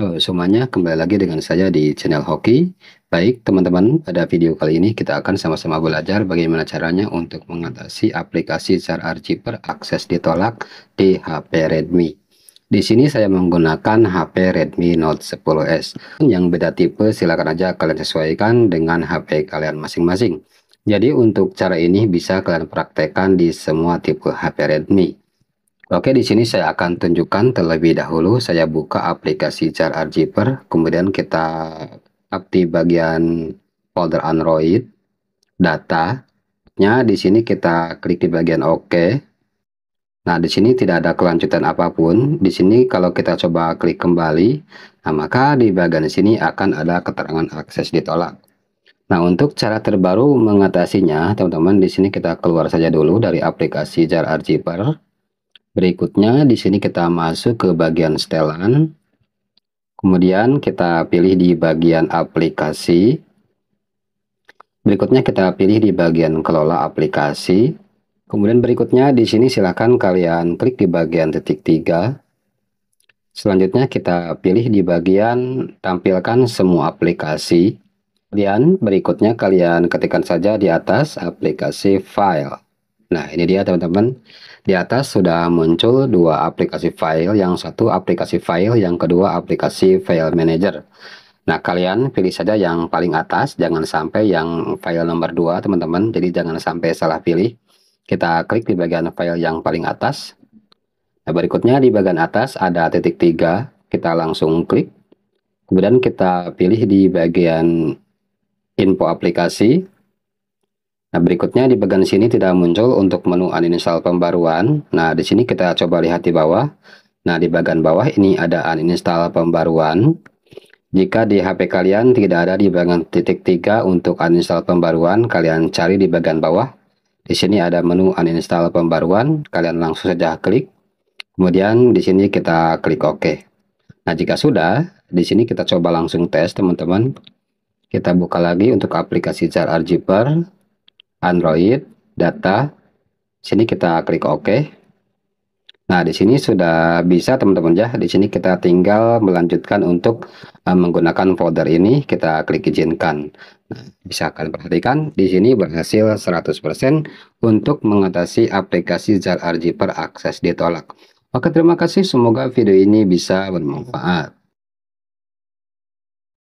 Halo eh, semuanya, kembali lagi dengan saya di channel Hoki. Baik, teman-teman, pada video kali ini kita akan sama-sama belajar bagaimana caranya untuk mengatasi aplikasi Char Archiver akses ditolak di HP Redmi. Di sini saya menggunakan HP Redmi Note 10s. Yang beda tipe silakan aja kalian sesuaikan dengan HP kalian masing-masing. Jadi untuk cara ini bisa kalian praktekkan di semua tipe HP Redmi. Oke, di sini saya akan tunjukkan terlebih dahulu. Saya buka aplikasi Char Archiver, kemudian kita aktif bagian folder Android, data. Nya di sini kita klik di bagian OK. Nah, di sini tidak ada kelanjutan apapun. Di sini kalau kita coba klik kembali, nah maka di bagian sini akan ada keterangan akses ditolak. Nah, untuk cara terbaru mengatasinya, teman-teman, di sini kita keluar saja dulu dari aplikasi jar Archiver. Berikutnya di sini kita masuk ke bagian setelan. Kemudian kita pilih di bagian aplikasi. Berikutnya kita pilih di bagian kelola aplikasi. Kemudian berikutnya di sini silakan kalian klik di bagian titik 3. Selanjutnya kita pilih di bagian tampilkan semua aplikasi. Kemudian berikutnya kalian ketikkan saja di atas aplikasi file. Nah, ini dia teman-teman. Di atas sudah muncul dua aplikasi file, yang satu aplikasi file, yang kedua aplikasi file manager. Nah, kalian pilih saja yang paling atas, jangan sampai yang file nomor dua teman-teman. Jadi jangan sampai salah pilih. Kita klik di bagian file yang paling atas. Nah, berikutnya di bagian atas ada titik tiga, kita langsung klik. Kemudian kita pilih di bagian info aplikasi, Nah, berikutnya di bagian sini tidak muncul untuk menu uninstall pembaruan. Nah, di sini kita coba lihat di bawah. Nah, di bagian bawah ini ada uninstall pembaruan. Jika di HP kalian tidak ada di bagian titik tiga untuk uninstall pembaruan, kalian cari di bagian bawah. Di sini ada menu uninstall pembaruan, kalian langsung saja klik. Kemudian di sini kita klik OK. Nah, jika sudah, di sini kita coba langsung tes, teman-teman. Kita buka lagi untuk aplikasi Jar Algebra Android, data. Sini kita klik OK. Nah, di sini sudah bisa teman-teman ya. Di sini kita tinggal melanjutkan untuk uh, menggunakan folder ini. Kita klik izinkan. Nah, bisa kalian perhatikan di sini berhasil 100% untuk mengatasi aplikasi ZAR Archiver akses ditolak. Oke, terima kasih. Semoga video ini bisa bermanfaat.